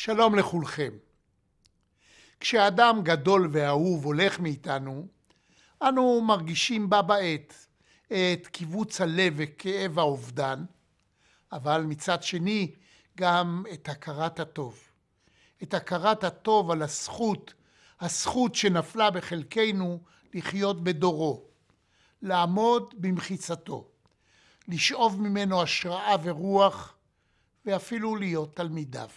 שלום לכולכם. כשאדם גדול ואהוב הולך מאיתנו, אנו מרגישים בה בעת את קיבוץ הלב וכאב האובדן, אבל מצד שני גם את הכרת הטוב. את הכרת הטוב על הזכות, הזכות שנפלה בחלקנו לחיות בדורו, לעמוד במחיצתו, לשאוב ממנו השראה ורוח, ואפילו להיות תלמידיו.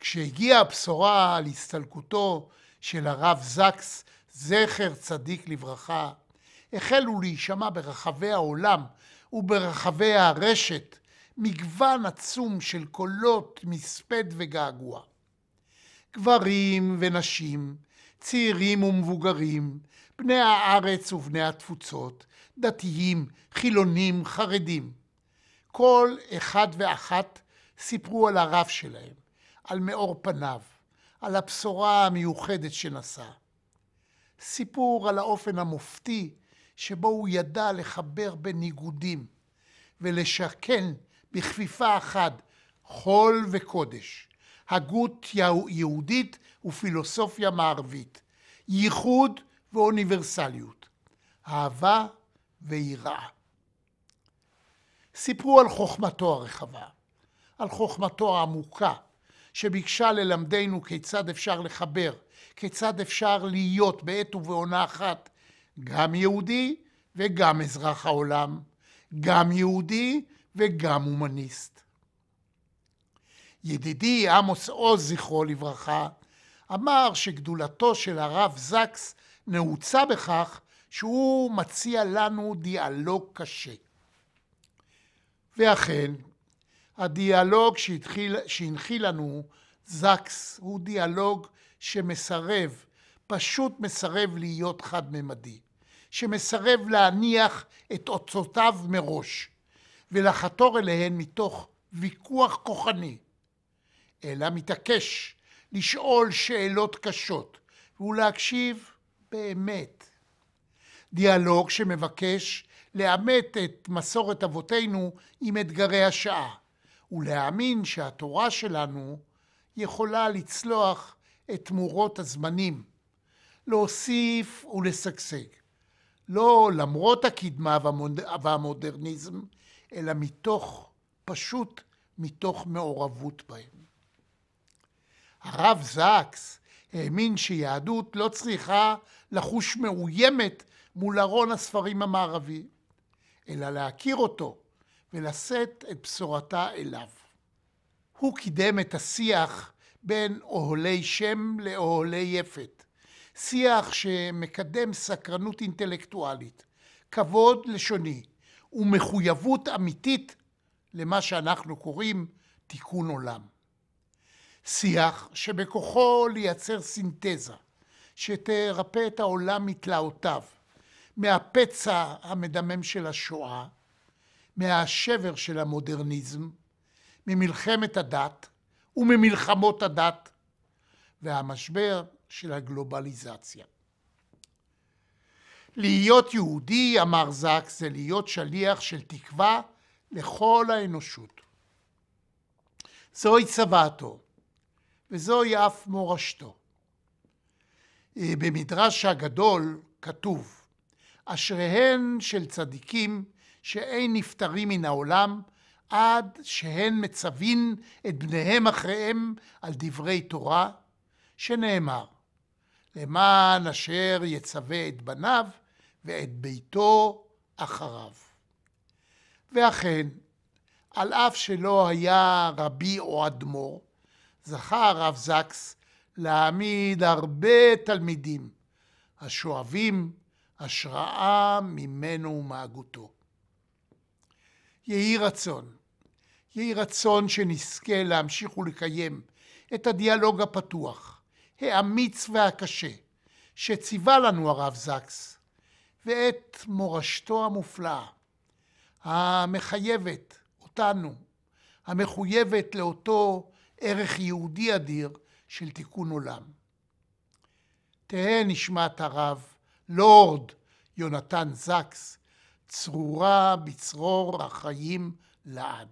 כשהגיעה הבשורה על הסתלקותו של הרב זקס, זכר צדיק לברכה, החלו להישמע ברחבי העולם וברחבי הרשת מגוון עצום של קולות מספד וגעגוע. גברים ונשים, צעירים ומבוגרים, בני הארץ ובני התפוצות, דתיים, חילונים, חרדים. כל אחד ואחת סיפרו על הרב שלהם. על מאור פניו, על הבשורה המיוחדת שנשא. סיפור על האופן המופתי שבו הוא ידע לחבר בין ניגודים ולשכן בכפיפה אחת חול וקודש, הגות יהודית ופילוסופיה מערבית, ייחוד ואוניברסליות, אהבה ויראה. סיפרו על חוכמתו הרחבה, על חוכמתו העמוקה, שביקשה ללמדנו כיצד אפשר לחבר, כיצד אפשר להיות בעת ובעונה אחת גם יהודי וגם אזרח העולם, גם יהודי וגם הומניסט. ידידי עמוס עוז, זכרו לברכה, אמר שגדולתו של הרב זקס נעוצה בכך שהוא מציע לנו דיאלוג קשה. ואכן, הדיאלוג שהתחיל, שהנחיל לנו זקס הוא דיאלוג שמסרב, פשוט מסרב להיות חד-ממדי, שמסרב להניח את אוצותיו מראש ולחתור אליהן מתוך ויכוח כוחני, אלא מתעקש לשאול שאלות קשות ולהקשיב באמת. דיאלוג שמבקש לאמת את מסורת אבותינו עם אתגרי השעה. ולהאמין שהתורה שלנו יכולה לצלוח את מורות הזמנים, להוסיף ולשגשג, לא למרות הקדמה והמודרניזם, אלא מתוך, פשוט מתוך מעורבות בהם. הרב זקס האמין שיהדות לא צריכה לחוש מאוימת מול ארון הספרים המערבי, אלא להכיר אותו ולשאת את בשורתה אליו. הוא קידם את השיח בין אוהלי שם לאוהלי יפת, שיח שמקדם סקרנות אינטלקטואלית, כבוד לשוני ומחויבות אמיתית למה שאנחנו קוראים תיקון עולם. שיח שבכוחו לייצר סינתזה, שתרפא את העולם מתלאותיו, מהפצע המדמם של השואה מהשבר של המודרניזם, ממלחמת הדת וממלחמות הדת, והמשבר של הגלובליזציה. להיות יהודי, אמר זק, זה להיות שליח של תקווה לכל האנושות. זוהי צוואתו, וזוהי אף מורשתו. אה, במדרש הגדול כתוב, אשריהן של צדיקים שאין נפטרים מן העולם, עד שהן מצווין את בניהם אחריהם על דברי תורה, שנאמר, למען אשר יצווה את בניו ואת ביתו אחריו. ואכן, על אף שלא היה רבי או אדמו"ר, זכה הרב זקס להעמיד הרבה תלמידים השואבים השראה ממנו ומהגותו. יהי רצון. יהי רצון שנזכה להמשיך ולקיים את הדיאלוג הפתוח, האמיץ והקשה, שציווה לנו הרב זקס, ואת מורשתו המופלאה, המחייבת אותנו, המחויבת לאותו ערך יהודי אדיר של תיקון עולם. תהא נשמת הרב, לורד יונתן זקס, צרורה בצרור החיים לעד.